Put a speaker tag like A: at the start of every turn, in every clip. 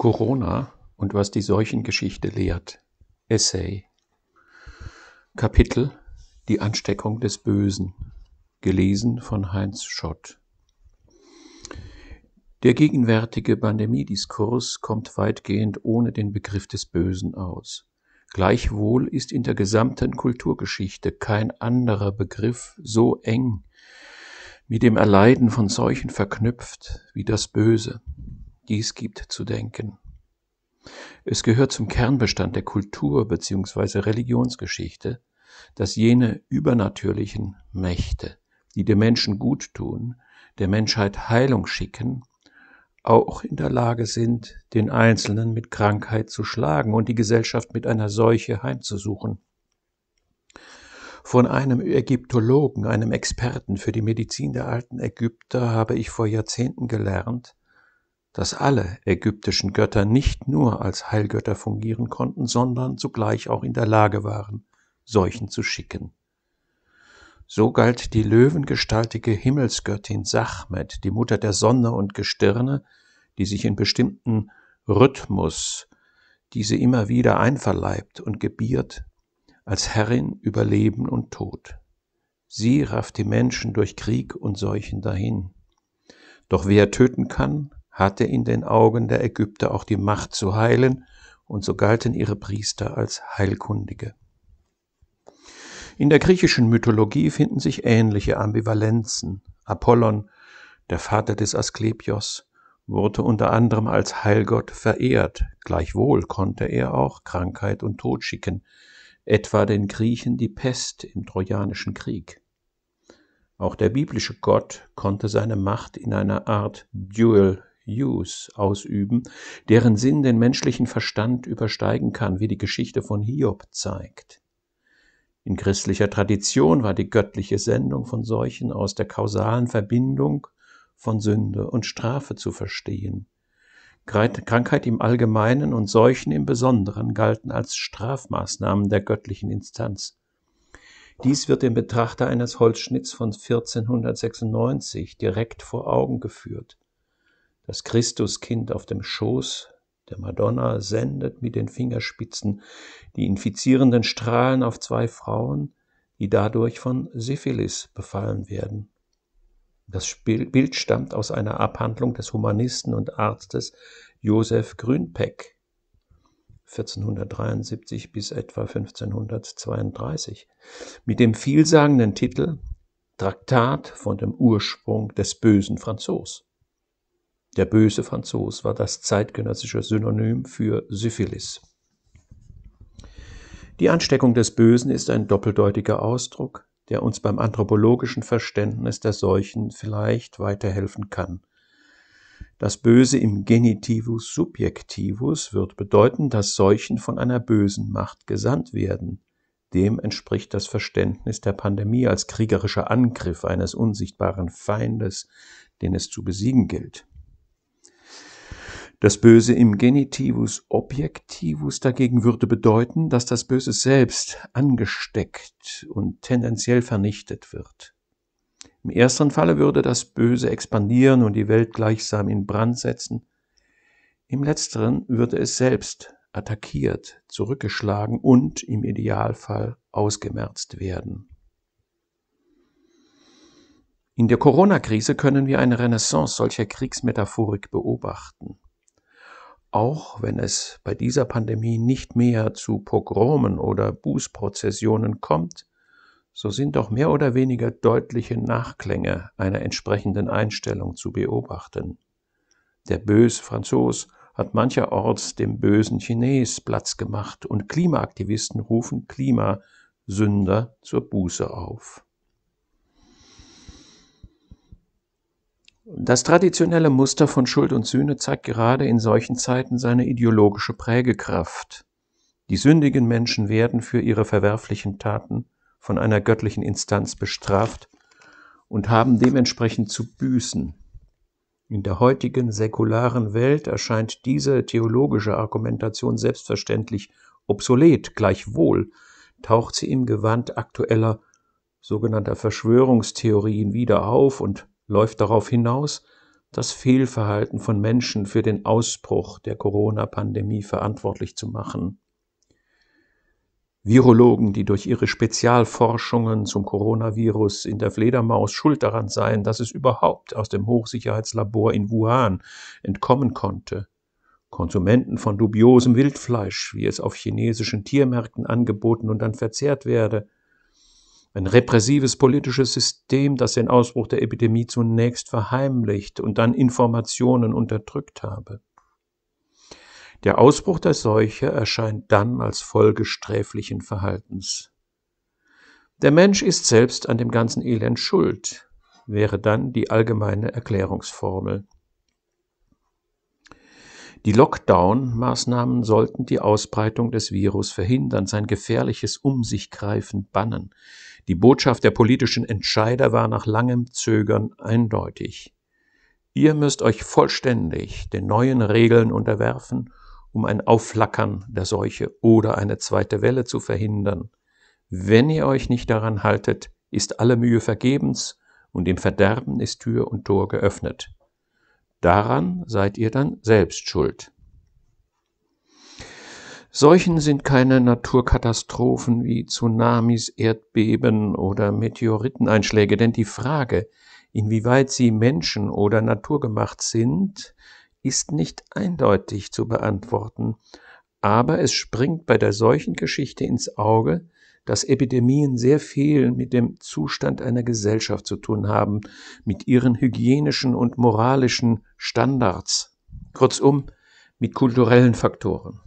A: Corona und was die Seuchengeschichte lehrt. Essay. Kapitel Die Ansteckung des Bösen. Gelesen von Heinz Schott. Der gegenwärtige Pandemiediskurs kommt weitgehend ohne den Begriff des Bösen aus. Gleichwohl ist in der gesamten Kulturgeschichte kein anderer Begriff so eng mit dem Erleiden von Seuchen verknüpft wie das Böse. Dies gibt zu denken. Es gehört zum Kernbestand der Kultur bzw. Religionsgeschichte, dass jene übernatürlichen Mächte, die dem Menschen gut tun, der Menschheit Heilung schicken, auch in der Lage sind, den Einzelnen mit Krankheit zu schlagen und die Gesellschaft mit einer Seuche heimzusuchen. Von einem Ägyptologen, einem Experten für die Medizin der alten Ägypter, habe ich vor Jahrzehnten gelernt, dass alle ägyptischen Götter nicht nur als Heilgötter fungieren konnten, sondern zugleich auch in der Lage waren, Seuchen zu schicken. So galt die löwengestaltige Himmelsgöttin Sachmet, die Mutter der Sonne und Gestirne, die sich in bestimmten Rhythmus diese immer wieder einverleibt und gebiert, als Herrin über Leben und Tod. Sie rafft die Menschen durch Krieg und Seuchen dahin. Doch wer töten kann, hatte in den Augen der Ägypter auch die Macht zu heilen, und so galten ihre Priester als Heilkundige. In der griechischen Mythologie finden sich ähnliche Ambivalenzen. Apollon, der Vater des Asklepios, wurde unter anderem als Heilgott verehrt, gleichwohl konnte er auch Krankheit und Tod schicken, etwa den Griechen die Pest im Trojanischen Krieg. Auch der biblische Gott konnte seine Macht in einer Art Duel Use ausüben, deren Sinn den menschlichen Verstand übersteigen kann, wie die Geschichte von Hiob zeigt. In christlicher Tradition war die göttliche Sendung von Seuchen aus der kausalen Verbindung von Sünde und Strafe zu verstehen. Krankheit im Allgemeinen und Seuchen im Besonderen galten als Strafmaßnahmen der göttlichen Instanz. Dies wird dem Betrachter eines Holzschnitts von 1496 direkt vor Augen geführt. Das Christuskind auf dem Schoß der Madonna sendet mit den Fingerspitzen die infizierenden Strahlen auf zwei Frauen, die dadurch von Syphilis befallen werden. Das Bild stammt aus einer Abhandlung des Humanisten und Arztes Josef Grünpeck 1473 bis etwa 1532 mit dem vielsagenden Titel Traktat von dem Ursprung des bösen Franzosen. Der böse Franzos war das zeitgenössische Synonym für Syphilis. Die Ansteckung des Bösen ist ein doppeldeutiger Ausdruck, der uns beim anthropologischen Verständnis der Seuchen vielleicht weiterhelfen kann. Das Böse im Genitivus Subjektivus wird bedeuten, dass Seuchen von einer bösen Macht gesandt werden. Dem entspricht das Verständnis der Pandemie als kriegerischer Angriff eines unsichtbaren Feindes, den es zu besiegen gilt. Das Böse im Genitivus Objektivus dagegen würde bedeuten, dass das Böse selbst angesteckt und tendenziell vernichtet wird. Im ersten Falle würde das Böse expandieren und die Welt gleichsam in Brand setzen. Im letzteren würde es selbst attackiert, zurückgeschlagen und im Idealfall ausgemerzt werden. In der Corona-Krise können wir eine Renaissance solcher Kriegsmetaphorik beobachten. Auch wenn es bei dieser Pandemie nicht mehr zu Pogromen oder Bußprozessionen kommt, so sind doch mehr oder weniger deutliche Nachklänge einer entsprechenden Einstellung zu beobachten. Der böse Franzos hat mancherorts dem bösen Chines Platz gemacht und Klimaaktivisten rufen Klimasünder zur Buße auf. Das traditionelle Muster von Schuld und Sühne zeigt gerade in solchen Zeiten seine ideologische Prägekraft. Die sündigen Menschen werden für ihre verwerflichen Taten von einer göttlichen Instanz bestraft und haben dementsprechend zu büßen. In der heutigen säkularen Welt erscheint diese theologische Argumentation selbstverständlich obsolet, gleichwohl taucht sie im Gewand aktueller sogenannter Verschwörungstheorien wieder auf und läuft darauf hinaus, das Fehlverhalten von Menschen für den Ausbruch der Corona-Pandemie verantwortlich zu machen. Virologen, die durch ihre Spezialforschungen zum Coronavirus in der Fledermaus schuld daran seien, dass es überhaupt aus dem Hochsicherheitslabor in Wuhan entkommen konnte. Konsumenten von dubiosem Wildfleisch, wie es auf chinesischen Tiermärkten angeboten und dann verzehrt werde. Ein repressives politisches System, das den Ausbruch der Epidemie zunächst verheimlicht und dann Informationen unterdrückt habe. Der Ausbruch der Seuche erscheint dann als Folge sträflichen Verhaltens. Der Mensch ist selbst an dem ganzen Elend schuld, wäre dann die allgemeine Erklärungsformel. Die Lockdown-Maßnahmen sollten die Ausbreitung des Virus verhindern, sein gefährliches Um sich greifen bannen. Die Botschaft der politischen Entscheider war nach langem Zögern eindeutig. Ihr müsst euch vollständig den neuen Regeln unterwerfen, um ein Aufflackern der Seuche oder eine zweite Welle zu verhindern. Wenn ihr euch nicht daran haltet, ist alle Mühe vergebens und im Verderben ist Tür und Tor geöffnet. Daran seid ihr dann selbst schuld. Seuchen sind keine Naturkatastrophen wie Tsunamis, Erdbeben oder Meteoriteneinschläge, denn die Frage, inwieweit sie Menschen oder naturgemacht sind, ist nicht eindeutig zu beantworten, aber es springt bei der Seuchengeschichte ins Auge, dass Epidemien sehr viel mit dem Zustand einer Gesellschaft zu tun haben, mit ihren hygienischen und moralischen Standards, kurzum mit kulturellen Faktoren.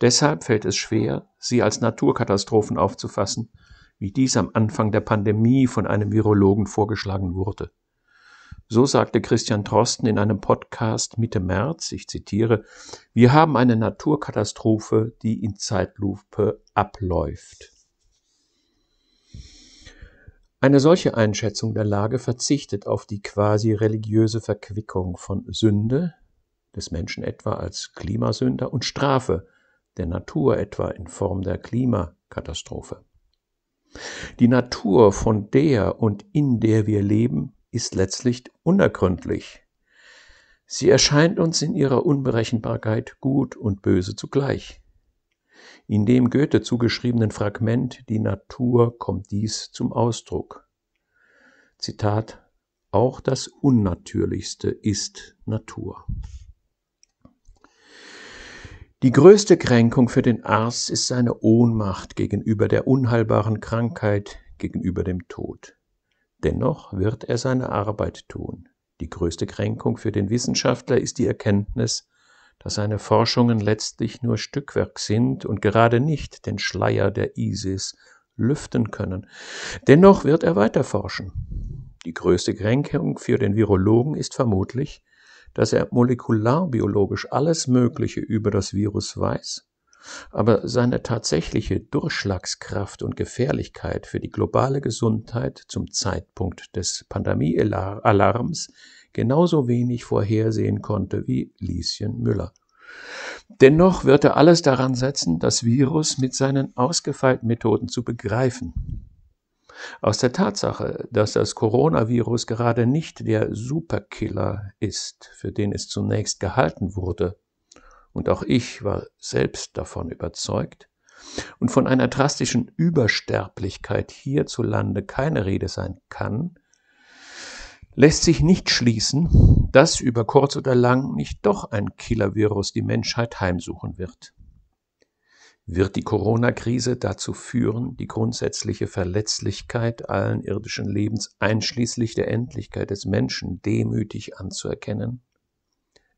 A: Deshalb fällt es schwer, sie als Naturkatastrophen aufzufassen, wie dies am Anfang der Pandemie von einem Virologen vorgeschlagen wurde. So sagte Christian Trosten in einem Podcast Mitte März, ich zitiere, wir haben eine Naturkatastrophe, die in Zeitlupe abläuft. Eine solche Einschätzung der Lage verzichtet auf die quasi religiöse Verquickung von Sünde, des Menschen etwa als Klimasünder, und Strafe, der Natur etwa in Form der Klimakatastrophe. Die Natur, von der und in der wir leben, ist letztlich unergründlich. Sie erscheint uns in ihrer Unberechenbarkeit gut und böse zugleich. In dem Goethe zugeschriebenen Fragment Die Natur kommt dies zum Ausdruck. Zitat Auch das Unnatürlichste ist Natur. Die größte Kränkung für den Arzt ist seine Ohnmacht gegenüber der unheilbaren Krankheit, gegenüber dem Tod. Dennoch wird er seine Arbeit tun. Die größte Kränkung für den Wissenschaftler ist die Erkenntnis, dass seine Forschungen letztlich nur Stückwerk sind und gerade nicht den Schleier der Isis lüften können. Dennoch wird er weiter forschen. Die größte Kränkung für den Virologen ist vermutlich, dass er molekularbiologisch alles Mögliche über das Virus weiß, aber seine tatsächliche Durchschlagskraft und Gefährlichkeit für die globale Gesundheit zum Zeitpunkt des Pandemie-Alarms genauso wenig vorhersehen konnte wie Lieschen Müller. Dennoch wird er alles daran setzen, das Virus mit seinen ausgefeilten Methoden zu begreifen. Aus der Tatsache, dass das Coronavirus gerade nicht der Superkiller ist, für den es zunächst gehalten wurde, und auch ich war selbst davon überzeugt, und von einer drastischen Übersterblichkeit hierzulande keine Rede sein kann, lässt sich nicht schließen, dass über kurz oder lang nicht doch ein Killer-Virus die Menschheit heimsuchen wird. Wird die Corona-Krise dazu führen, die grundsätzliche Verletzlichkeit allen irdischen Lebens einschließlich der Endlichkeit des Menschen demütig anzuerkennen?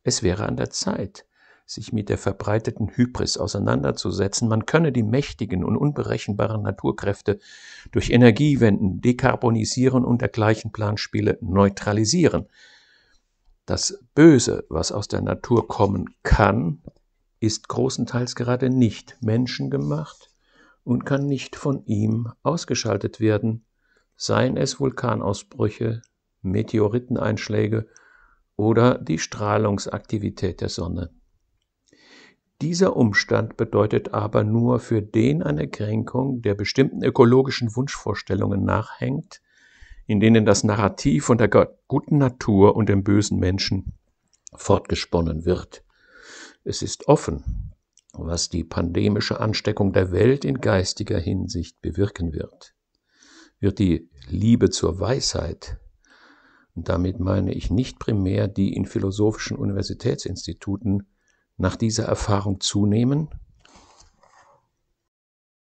A: Es wäre an der Zeit, sich mit der verbreiteten Hybris auseinanderzusetzen, man könne die mächtigen und unberechenbaren Naturkräfte durch Energiewenden, Dekarbonisieren und dergleichen Planspiele neutralisieren. Das Böse, was aus der Natur kommen kann, ist großenteils gerade nicht menschengemacht und kann nicht von ihm ausgeschaltet werden, seien es Vulkanausbrüche, Meteoriteneinschläge oder die Strahlungsaktivität der Sonne. Dieser Umstand bedeutet aber nur für den eine Kränkung, der bestimmten ökologischen Wunschvorstellungen nachhängt, in denen das Narrativ von der guten Natur und dem bösen Menschen fortgesponnen wird. Es ist offen, was die pandemische Ansteckung der Welt in geistiger Hinsicht bewirken wird. Wird die Liebe zur Weisheit, und damit meine ich nicht primär die in philosophischen Universitätsinstituten nach dieser Erfahrung zunehmen